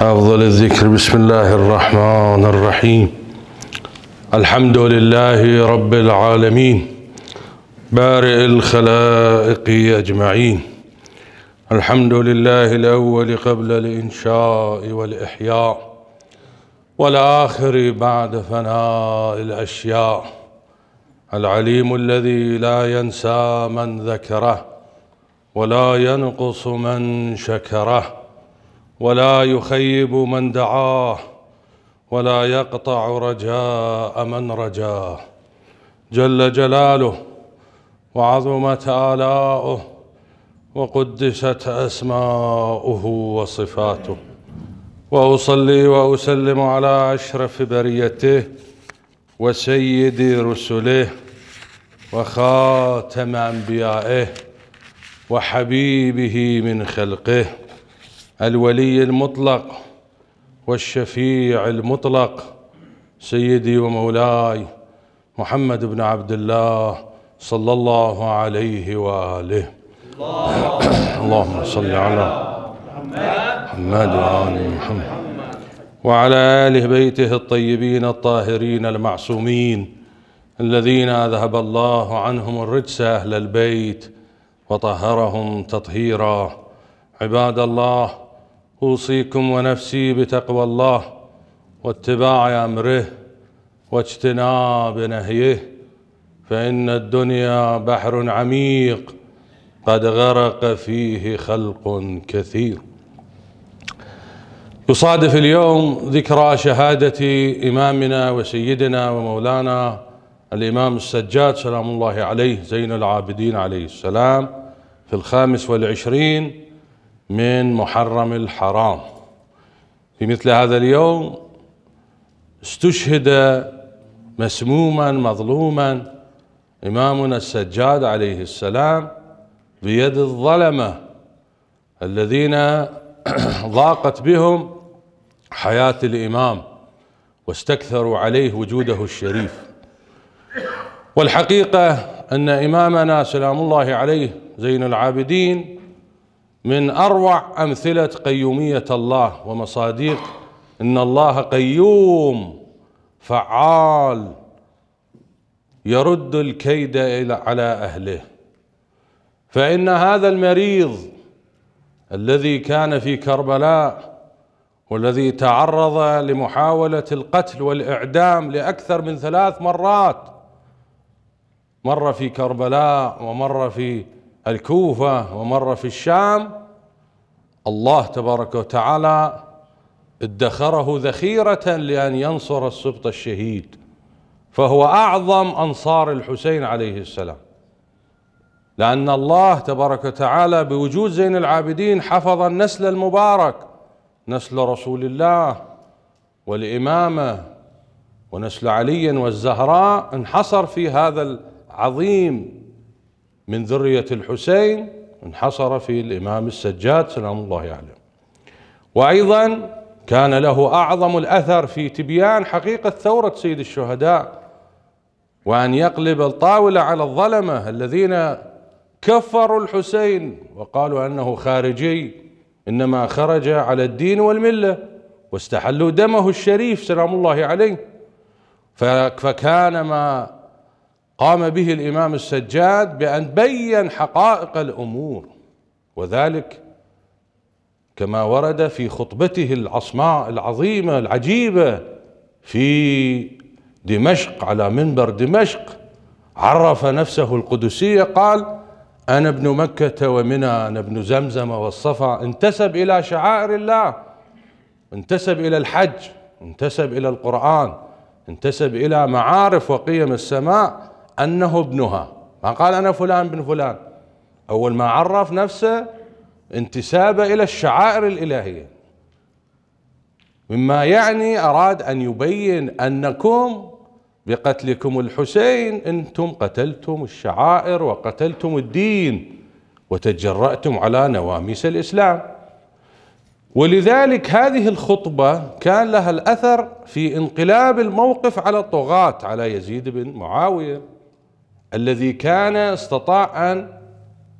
أفضل الذكر بسم الله الرحمن الرحيم الحمد لله رب العالمين بارئ الخلائق أجمعين الحمد لله الأول قبل الإنشاء والإحياء والآخر بعد فناء الأشياء العليم الذي لا ينسى من ذكره ولا ينقص من شكره ولا يخيب من دعاه ولا يقطع رجاء من رجاه جل جلاله وعظمت آلاؤه وقدست أسماؤه وصفاته وأصلي وأسلم على أشرف بريته وسيد رسله وخاتم أنبيائه وحبيبه من خلقه الولي المطلق والشفيع المطلق سيدي ومولاي محمد بن عبد الله صلى الله عليه واله اللهم صل على محمد وعلى محمد وعلى آل بيته الطيبين الطاهرين المعصومين الذين أذهب الله عنهم الرجس أهل البيت وطهرهم تطهيرا عباد الله اوصيكم ونفسي بتقوى الله واتباع امره واجتناب نهيه فان الدنيا بحر عميق قد غرق فيه خلق كثير يصادف اليوم ذكرى شهاده امامنا وسيدنا ومولانا الامام السجاد سلام الله عليه زين العابدين عليه السلام في الخامس والعشرين من محرم الحرام في مثل هذا اليوم استشهد مسموما مظلوما إمامنا السجاد عليه السلام بيد الظلمة الذين ضاقت بهم حياة الإمام واستكثروا عليه وجوده الشريف والحقيقة أن إمامنا سلام الله عليه زين العابدين من اروع امثله قيوميه الله ومصاديق ان الله قيوم فعال يرد الكيد على اهله فان هذا المريض الذي كان في كربلاء والذي تعرض لمحاوله القتل والاعدام لاكثر من ثلاث مرات مره في كربلاء ومره في الكوفة ومر في الشام الله تبارك وتعالى ادخره ذخيرة لأن ينصر السبط الشهيد فهو أعظم أنصار الحسين عليه السلام لأن الله تبارك وتعالى بوجود زين العابدين حفظ النسل المبارك نسل رسول الله والإمامة ونسل علي والزهراء انحصر في هذا العظيم من ذرية الحسين انحصر في الإمام السجاد سلام الله عليه وأيضا كان له أعظم الأثر في تبيان حقيقة ثورة سيد الشهداء وأن يقلب الطاولة على الظلمة الذين كفروا الحسين وقالوا أنه خارجي إنما خرج على الدين والملة واستحلوا دمه الشريف سلام الله عليه فكان ما قام به الامام السجاد بان بين حقائق الامور وذلك كما ورد في خطبته العصماء العظيمه العجيبه في دمشق على منبر دمشق عرف نفسه القدسيه قال انا ابن مكه ومنى انا ابن زمزم والصفا انتسب الى شعائر الله انتسب الى الحج انتسب الى القران انتسب الى معارف وقيم السماء أنه ابنها ما قال أنا فلان بن فلان أول ما عرف نفسه انتسابه إلى الشعائر الإلهية مما يعني أراد أن يبين أنكم بقتلكم الحسين أنتم قتلتم الشعائر وقتلتم الدين وتجرأتم على نواميس الإسلام ولذلك هذه الخطبة كان لها الأثر في انقلاب الموقف على الطغاة على يزيد بن معاوية الذي كان استطاع أن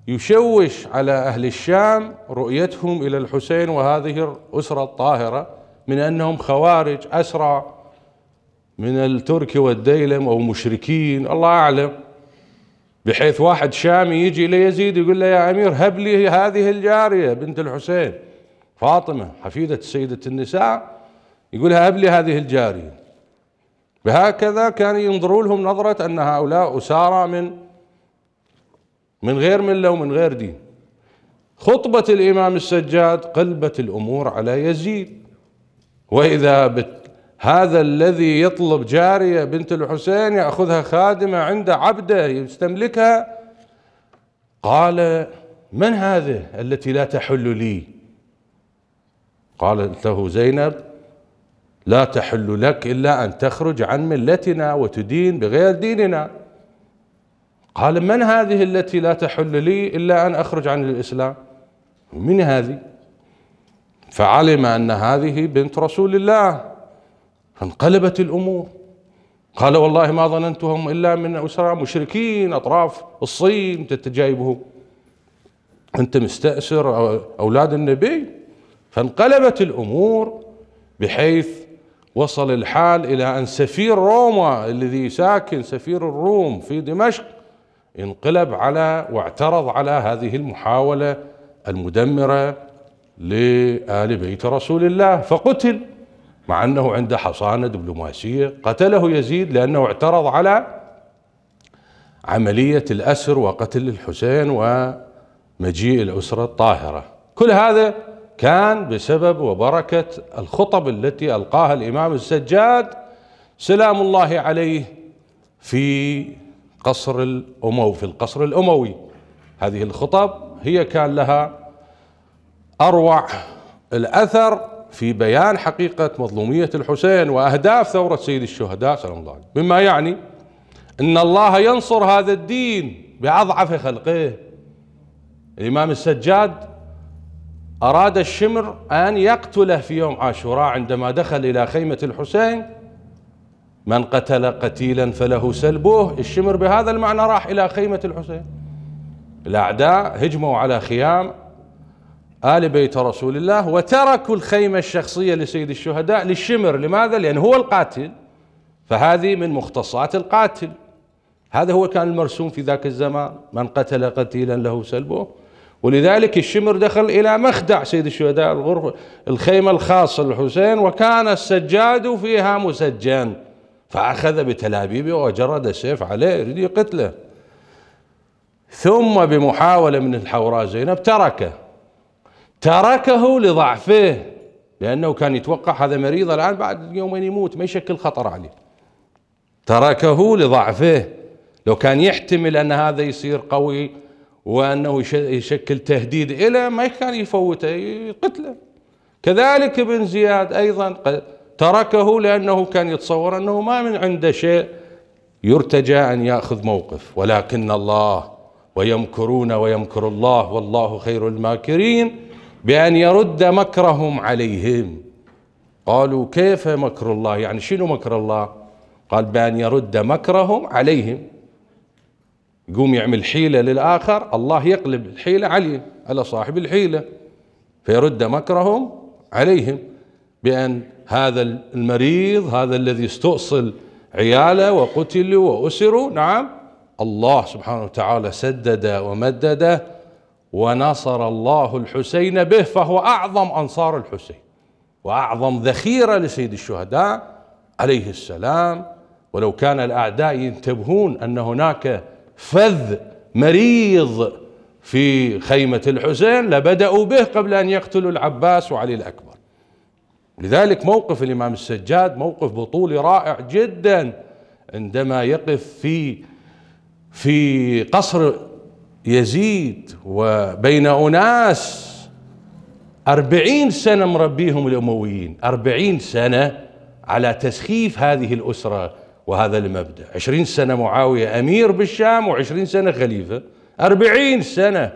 يشوش على أهل الشام رؤيتهم إلى الحسين وهذه الأسرة الطاهرة من أنهم خوارج أسرع من الترك والديلم أو مشركين الله أعلم بحيث واحد شامي يجي ليزيد يقول له يا أمير هب لي هذه الجارية بنت الحسين فاطمة حفيدة سيدة النساء يقول هب لي هذه الجارية بهكذا كان ينظروا لهم نظرة أن هؤلاء أسارى من من غير ملة ومن غير دين خطبة الإمام السجاد قلبت الأمور على يزيد وإذا بت هذا الذي يطلب جارية بنت الحسين يأخذها خادمة عند عبده يستملكها قال من هذه التي لا تحل لي قالت له زينب لا تحل لك إلا أن تخرج عن ملتنا وتدين بغير ديننا قال من هذه التي لا تحل لي إلا أن أخرج عن الإسلام من هذه فعلم أن هذه بنت رسول الله فانقلبت الأمور قال والله ما ظننتهم إلا من أسرى مشركين أطراف الصين تتجايبهم أنت مستأسر أولاد النبي فانقلبت الأمور بحيث وصل الحال إلى أن سفير روما الذي ساكن سفير الروم في دمشق انقلب على واعترض على هذه المحاولة المدمرة لآل بيت رسول الله فقتل مع أنه عنده حصانة دبلوماسية قتله يزيد لأنه اعترض على عملية الأسر وقتل الحسين ومجيء الأسرة الطاهرة كل هذا كان بسبب وبركة الخطب التي ألقاها الإمام السجاد سلام الله عليه في قصر الأموي في القصر الأموي هذه الخطب هي كان لها أروع الأثر في بيان حقيقة مظلومية الحسين وأهداف ثورة سيد الشهداء سلام الله عليه مما يعني أن الله ينصر هذا الدين بأضعف خلقه الإمام السجاد أراد الشمر أن يقتله في يوم عاشوراء عندما دخل إلى خيمة الحسين من قتل قتيلا فله سلبوه الشمر بهذا المعنى راح إلى خيمة الحسين الأعداء هجموا على خيام آل بيت رسول الله وتركوا الخيمة الشخصية لسيد الشهداء للشمر لماذا؟ لأن هو القاتل فهذه من مختصات القاتل هذا هو كان المرسوم في ذاك الزمان من قتل قتيلا له سلبه ولذلك الشمر دخل إلى مخدع سيد الشهداء الغرفة الخيمة الخاصة للحسين وكان السجاد فيها مسجان فأخذ بتلابيبه وجرد السيف عليه يريد يقتله ثم بمحاولة من الحوراء زينب تركه تركه لضعفه لأنه كان يتوقع هذا مريض الآن بعد يومين يموت ما يشكل خطر عليه تركه لضعفه لو كان يحتمل أن هذا يصير قوي وأنه يشكل تهديد إلى ما كان يفوته يقتله كذلك ابن زياد أيضا تركه لأنه كان يتصور أنه ما من عنده شيء يرتجى أن يأخذ موقف ولكن الله ويمكرون ويمكر الله والله خير الماكرين بأن يرد مكرهم عليهم قالوا كيف مكر الله يعني شنو مكر الله قال بأن يرد مكرهم عليهم يقوم يعمل حيلة للآخر الله يقلب الحيلة عليه على صاحب الحيلة فيرد مكرهم عليهم بأن هذا المريض هذا الذي استؤصل عياله وقتلوا وأسروا نعم الله سبحانه وتعالى سدد ومدد ونصر الله الحسين به فهو أعظم أنصار الحسين وأعظم ذخيرة لسيد الشهداء عليه السلام ولو كان الأعداء ينتبهون أن هناك فذ مريض في خيمة الحسين لبدأوا به قبل أن يقتلوا العباس وعلي الأكبر لذلك موقف الإمام السجاد موقف بطولي رائع جدا عندما يقف في في قصر يزيد وبين أناس أربعين سنة مربيهم الأمويين أربعين سنة على تسخيف هذه الأسرة وهذا المبدأ عشرين سنة معاوية أمير بالشام وعشرين سنة خليفة أربعين سنة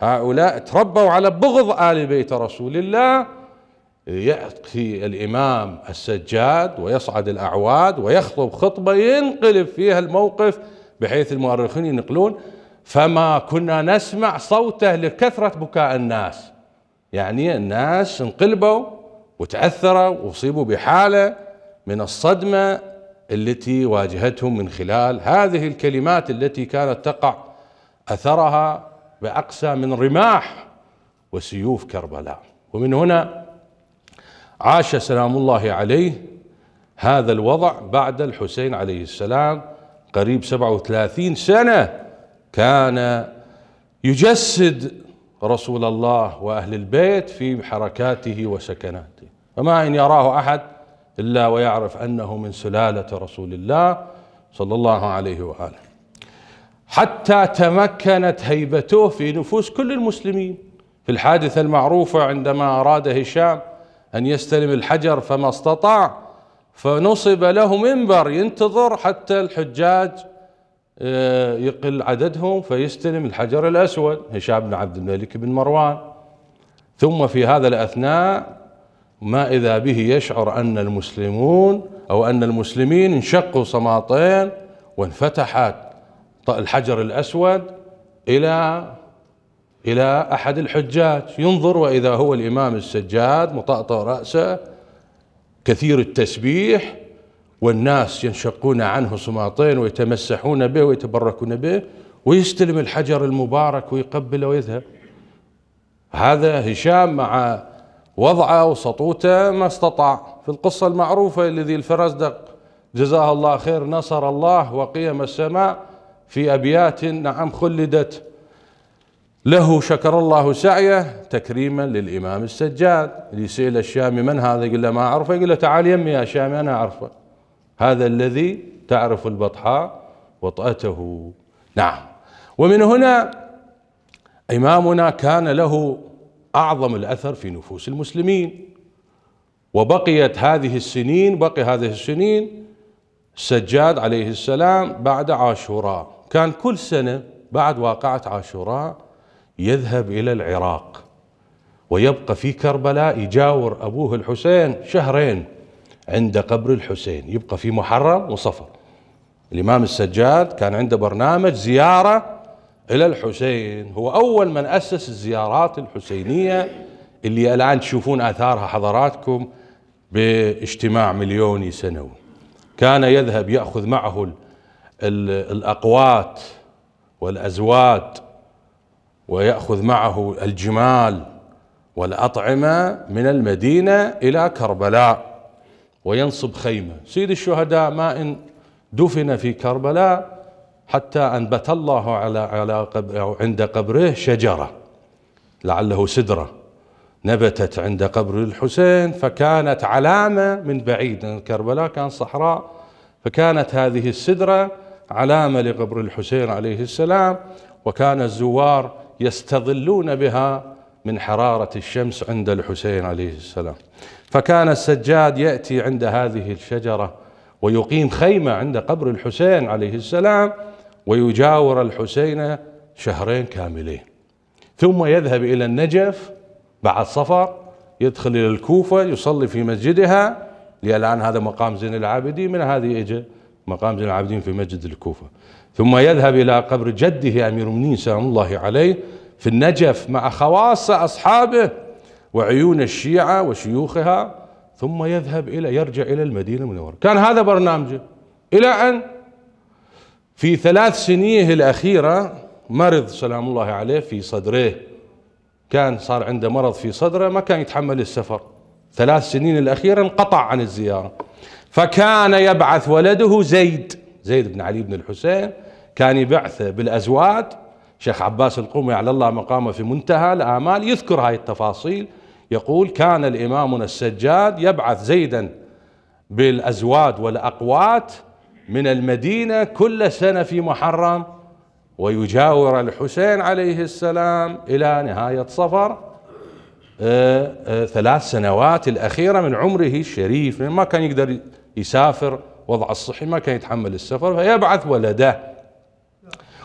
هؤلاء تربوا على بغض آل بيت رسول الله يأتي الإمام السجاد ويصعد الأعواد ويخطب خطبة ينقلب فيها الموقف بحيث المؤرخين ينقلون فما كنا نسمع صوته لكثرة بكاء الناس يعني الناس انقلبوا وتأثروا وأصيبوا بحالة من الصدمة التي واجهتهم من خلال هذه الكلمات التي كانت تقع اثرها باقسى من رماح وسيوف كربلاء ومن هنا عاش سلام الله عليه هذا الوضع بعد الحسين عليه السلام قريب 37 سنه كان يجسد رسول الله واهل البيت في حركاته وسكناته فما ان يراه احد إلا ويعرف أنه من سلالة رسول الله صلى الله عليه وآله حتى تمكنت هيبته في نفوس كل المسلمين في الحادثة المعروفة عندما أراد هشام أن يستلم الحجر فما استطاع فنصب له منبر ينتظر حتى الحجاج آه، يقل عددهم فيستلم الحجر الأسود هشام بن عبد الملك بن مروان ثم في هذا الأثناء ما إذا به يشعر أن المسلمون أو أن المسلمين انشقوا صماطين وانفتحت الحجر الأسود إلى إلى أحد الحجاج ينظر وإذا هو الإمام السجاد مطأطأ رأسه كثير التسبيح والناس ينشقون عنه صماطين ويتمسحون به ويتبركون به ويستلم الحجر المبارك ويقبله ويذهب هذا هشام مع وضعه وسطوته ما استطاع في القصة المعروفة الذي الفرزدق جزاه الله خير نصر الله وقيم السماء في أبيات نعم خلدت له شكر الله سعيه تكريما للإمام السجاد اللي يسأل الشامي من هذا يقول له ما أعرفه يقول له تعال يمي يا شامي أنا أعرفه هذا الذي تعرف البطحاء وطأته نعم ومن هنا إمامنا كان له أعظم الأثر في نفوس المسلمين وبقيت هذه السنين بقي هذه السنين السجاد عليه السلام بعد عاشوراء كان كل سنة بعد واقعة عاشوراء يذهب إلى العراق ويبقى في كربلاء يجاور أبوه الحسين شهرين عند قبر الحسين يبقى في محرم وصفر الإمام السجاد كان عنده برنامج زيارة إلى الحسين هو أول من أسس الزيارات الحسينية اللي الآن تشوفون آثارها حضراتكم باجتماع مليوني سنوي كان يذهب يأخذ معه الأقوات والأزواد ويأخذ معه الجمال والأطعمة من المدينة إلى كربلاء وينصب خيمة سيد الشهداء ما إن دفن في كربلاء حتى أنبت الله على على قبر عند قبره شجرة لعله سدرة نبتت عند قبر الحسين فكانت علامة من بعيد لأن كربلاء كان صحراء فكانت هذه السدرة علامة لقبر الحسين عليه السلام وكان الزوار يستظلون بها من حرارة الشمس عند الحسين عليه السلام فكان السجاد يأتي عند هذه الشجرة ويقيم خيمة عند قبر الحسين عليه السلام ويجاور الحسين شهرين كاملين ثم يذهب إلى النجف بعد صفر يدخل إلى الكوفة يصلي في مسجدها الآن هذا مقام زين العابدين من هذه إجا مقام زين العابدين في مسجد الكوفة ثم يذهب إلى قبر جده أمير المؤمنين سلام الله عليه في النجف مع خواص أصحابه وعيون الشيعة وشيوخها ثم يذهب إلى يرجع إلى المدينة المنورة كان هذا برنامجه إلى أن في ثلاث سنيه الأخيرة مرض سلام الله عليه في صدره كان صار عنده مرض في صدره ما كان يتحمل السفر ثلاث سنين الأخيرة انقطع عن الزيارة فكان يبعث ولده زيد زيد بن علي بن الحسين كان يبعثه بالأزواد شيخ عباس القومي على الله مقامه في منتهى الآمال يذكر هاي التفاصيل يقول كان الإمامنا السجاد يبعث زيدا بالأزواد والأقوات من المدينة كل سنة في محرم ويجاور الحسين عليه السلام إلى نهاية صفر آه، آه، ثلاث سنوات الأخيرة من عمره الشريف ما كان يقدر يسافر وضع الصحي ما كان يتحمل السفر فيبعث ولده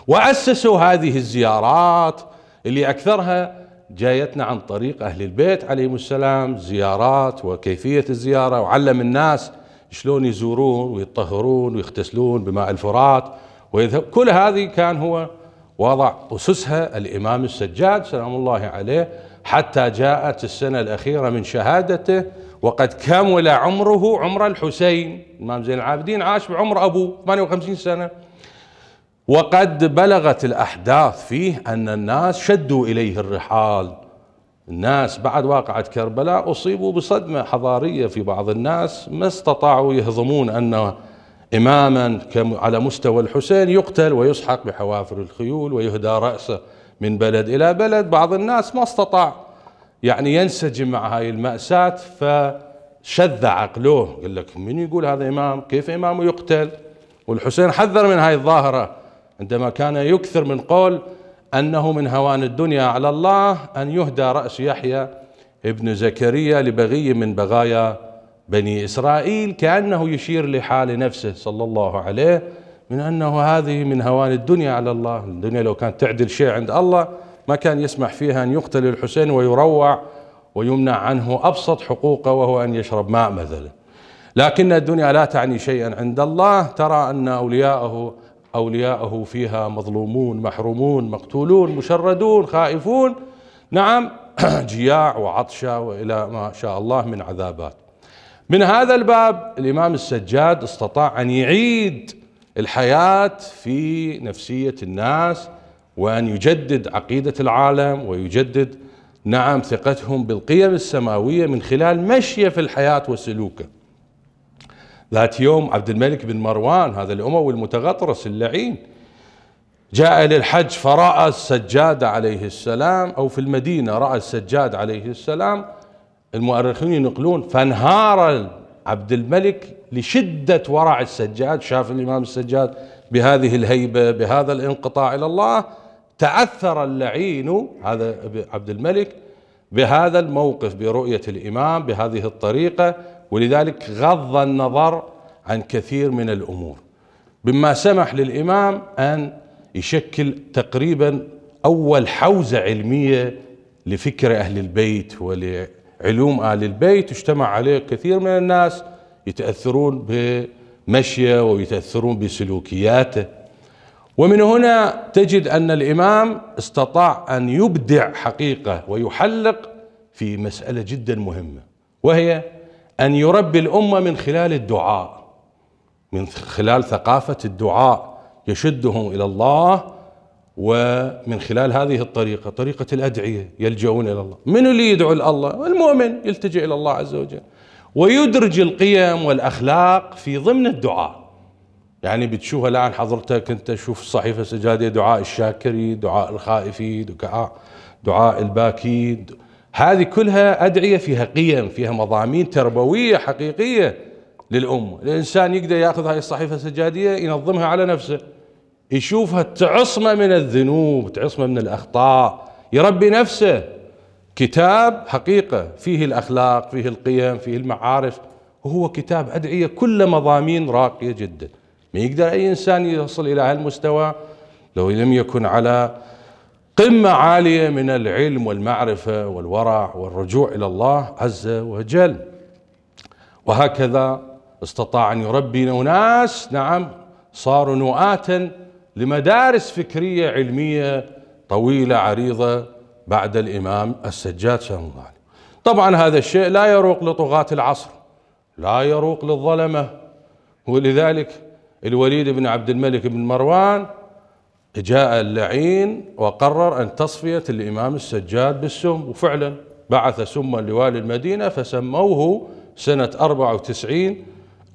وأسسوا هذه الزيارات اللي أكثرها جايتنا عن طريق أهل البيت عليهم السلام زيارات وكيفية الزيارة وعلم الناس شلون يزورون ويطهرون ويغتسلون بماء الفرات ويذهب كل هذه كان هو وضع أسسها الإمام السجاد سلام الله عليه حتى جاءت السنة الأخيرة من شهادته وقد كمل عمره عمر الحسين الإمام زين العابدين عاش بعمر أبوه 58 سنة وقد بلغت الأحداث فيه أن الناس شدوا إليه الرحال الناس بعد واقعة كربلاء أصيبوا بصدمة حضارية في بعض الناس ما استطاعوا يهضمون أن إماما على مستوى الحسين يقتل ويسحق بحوافر الخيول ويهدى رأسه من بلد إلى بلد بعض الناس ما استطاع يعني ينسجم مع هاي المأساة فشذ عقله قال لك من يقول هذا إمام كيف إمامه يقتل والحسين حذر من هاي الظاهرة عندما كان يكثر من قول أنه من هوان الدنيا على الله أن يهدى رأس يحيى ابن زكريا لبغي من بغايا بني إسرائيل كأنه يشير لحال نفسه صلى الله عليه من أنه هذه من هوان الدنيا على الله الدنيا لو كانت تعدل شيء عند الله ما كان يسمح فيها أن يقتل الحسين ويروع ويمنع عنه أبسط حقوقه وهو أن يشرب ماء مثلا لكن الدنيا لا تعني شيئا عند الله ترى أن أولياءه أولياءه فيها مظلومون محرومون مقتولون مشردون خائفون نعم جياع وعطشة وإلى ما شاء الله من عذابات من هذا الباب الإمام السجاد استطاع أن يعيد الحياة في نفسية الناس وأن يجدد عقيدة العالم ويجدد نعم ثقتهم بالقيم السماوية من خلال مشيه في الحياة وسلوكه ذات يوم عبد الملك بن مروان هذا الأموي المتغطرس اللعين جاء للحج فرأى السجاد عليه السلام أو في المدينة رأى السجاد عليه السلام المؤرخين ينقلون فانهار عبد الملك لشدة ورع السجاد شاف الإمام السجاد بهذه الهيبة بهذا الانقطاع إلى الله تأثر اللعين هذا عبد الملك بهذا الموقف برؤية الإمام بهذه الطريقة ولذلك غض النظر عن كثير من الامور بما سمح للامام ان يشكل تقريبا اول حوزه علميه لفكر اهل البيت ولعلوم اهل البيت اجتمع عليه كثير من الناس يتاثرون بمشيه ويتاثرون بسلوكياته ومن هنا تجد ان الامام استطاع ان يبدع حقيقه ويحلق في مساله جدا مهمه وهي أن يربي الأمة من خلال الدعاء من خلال ثقافة الدعاء يشدهم إلى الله ومن خلال هذه الطريقة طريقة الأدعية يلجؤون إلى الله من اللي يدعو إلى الله المؤمن يلتجئ إلى الله عز وجل ويدرج القيم والأخلاق في ضمن الدعاء يعني بتشوفها الآن حضرتك أنت شوف الصحيفة السجادية دعاء الشاكري دعاء الخائفي دعاء دعاء هذه كلها أدعية فيها قيم فيها مضامين تربوية حقيقية للأم الإنسان يقدر يأخذ هذه الصحيفة السجادية ينظمها على نفسه يشوفها تعصمه من الذنوب تعصمه من الأخطاء يربي نفسه كتاب حقيقة فيه الأخلاق فيه القيم فيه المعارف وهو كتاب أدعية كل مضامين راقية جدا ما يقدر أي إنسان يصل إلى هالمستوى لو لم يكن على قمة عالية من العلم والمعرفة والورع والرجوع إلى الله عز وجل وهكذا استطاع أن يربي أناس نعم صاروا نواة لمدارس فكرية علمية طويلة عريضة بعد الإمام السجاد سلام الله عليه طبعا هذا الشيء لا يروق لطغاة العصر لا يروق للظلمة ولذلك الوليد بن عبد الملك بن مروان جاء اللعين وقرر أن تصفية الإمام السجاد بالسم وفعلا بعث سما لوالي المدينة فسموه سنة 94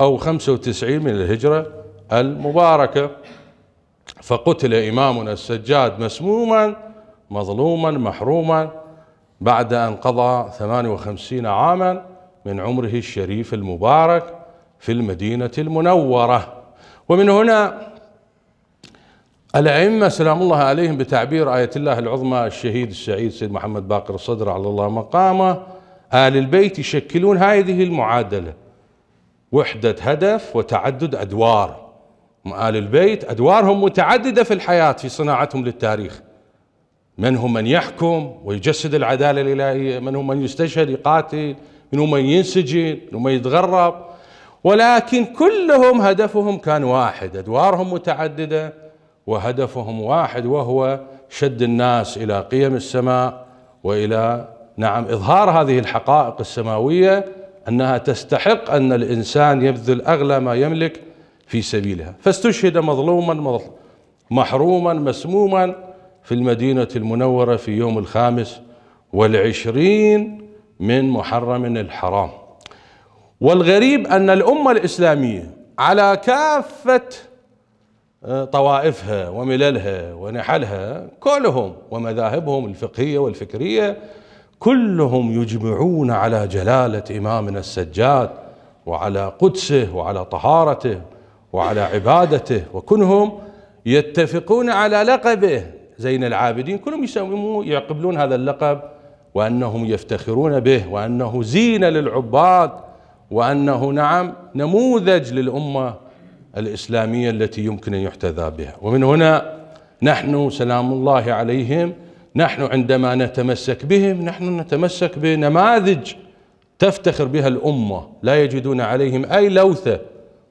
أو 95 من الهجرة المباركة فقتل إمامنا السجاد مسموما مظلوما محروما بعد أن قضى 58 عاما من عمره الشريف المبارك في المدينة المنورة ومن هنا الأئمة سلام الله عليهم بتعبير آية الله العظمى الشهيد السعيد سيد محمد باقر الصدر على الله مقامه آل البيت يشكلون هذه المعادلة وحدة هدف وتعدد أدوار آل البيت أدوارهم متعددة في الحياة في صناعتهم للتاريخ من هم من يحكم ويجسد العدالة الإلهية من هم من يستشهد يقاتل من هم من ينسجن من من يتغرب ولكن كلهم هدفهم كان واحد أدوارهم متعددة وهدفهم واحد وهو شد الناس الى قيم السماء والى نعم اظهار هذه الحقائق السماويه انها تستحق ان الانسان يبذل اغلى ما يملك في سبيلها فاستشهد مظلوما محروما مسموما في المدينه المنوره في يوم الخامس والعشرين من محرم الحرام والغريب ان الامه الاسلاميه على كافه آه، طوائفها ومللها ونحلها كلهم ومذاهبهم الفقهيه والفكريه كلهم يجمعون على جلاله امامنا السجاد وعلى قدسه وعلى طهارته وعلى عبادته وكلهم يتفقون على لقبه زين العابدين كلهم يسمون يقبلون هذا اللقب وانهم يفتخرون به وانه زينه للعباد وانه نعم نموذج للامه الإسلامية التي يمكن أن يحتذى بها ومن هنا نحن سلام الله عليهم نحن عندما نتمسك بهم نحن نتمسك بنماذج تفتخر بها الأمة لا يجدون عليهم أي لوثة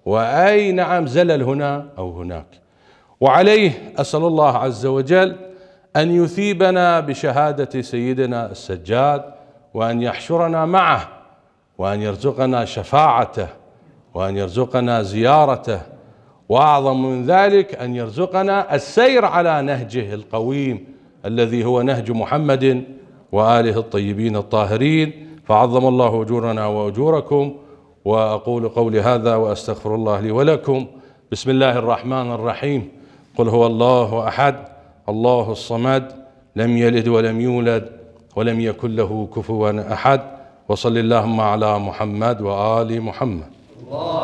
وأي نعم زلل هنا أو هناك وعليه أسأل الله عز وجل أن يثيبنا بشهادة سيدنا السجاد وأن يحشرنا معه وأن يرزقنا شفاعته وأن يرزقنا زيارته واعظم من ذلك ان يرزقنا السير على نهجه القويم الذي هو نهج محمد واله الطيبين الطاهرين فعظم الله اجورنا واجوركم واقول قولي هذا واستغفر الله لي ولكم بسم الله الرحمن الرحيم قل هو الله احد الله الصمد لم يلد ولم يولد ولم يكن له كفوا احد وصل اللهم على محمد وال محمد